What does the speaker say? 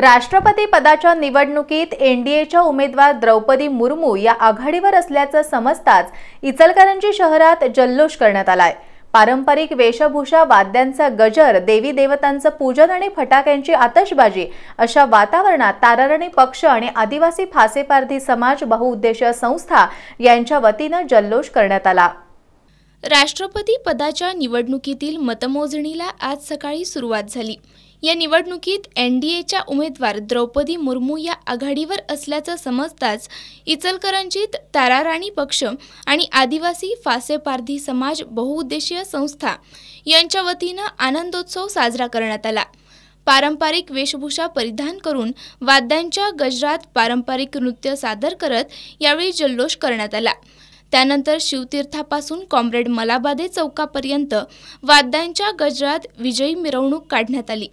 राष्ट्रपती पदाच्या निवडणुकीत एच्या उमेदवार द्रौपदी मुर्मू या आघाडीवर असल्याचं समजताच इचलकरंजी शहरात जल्लोष करण्यात आलाय पारंपरिक वेशभूषा वाद्यांचा गजर देवी देवतांचं पूजन आणि फटाक्यांची आतषबाजी अशा वातावरणात तारारणी पक्ष आणि आदिवासी फासेपारधी समाज बहुउद्देशीय संस्था यांच्या वतीनं जल्लोष करण्यात आला राष्ट्रपती पदाच्या निवडणुकीतील मतमोजणीला आज सकाळी सुरुवात झाली या निवडणुकीत एन डी एच्या उमेदवार द्रौपदी मुर्मू या आघाडीवर असल्याचं समजताच इचलकरंजीत ताराराणी पक्ष आणि आदिवासी फासेपारधी समाज बहुउद्देशीय संस्था यांच्या वतीनं आनंदोत्सव साजरा करण्यात आला पारंपरिक वेशभूषा परिधान करून वाद्यांच्या गजरात पारंपरिक नृत्य सादर करत यावेळी जल्लोष करण्यात आला त्यानंतर शिवतीर्थापासून कॉम्रेड मलाबादे चौकापर्यंत वाद्यांच्या गजरात विजयी मिरवणूक काढण्यात आली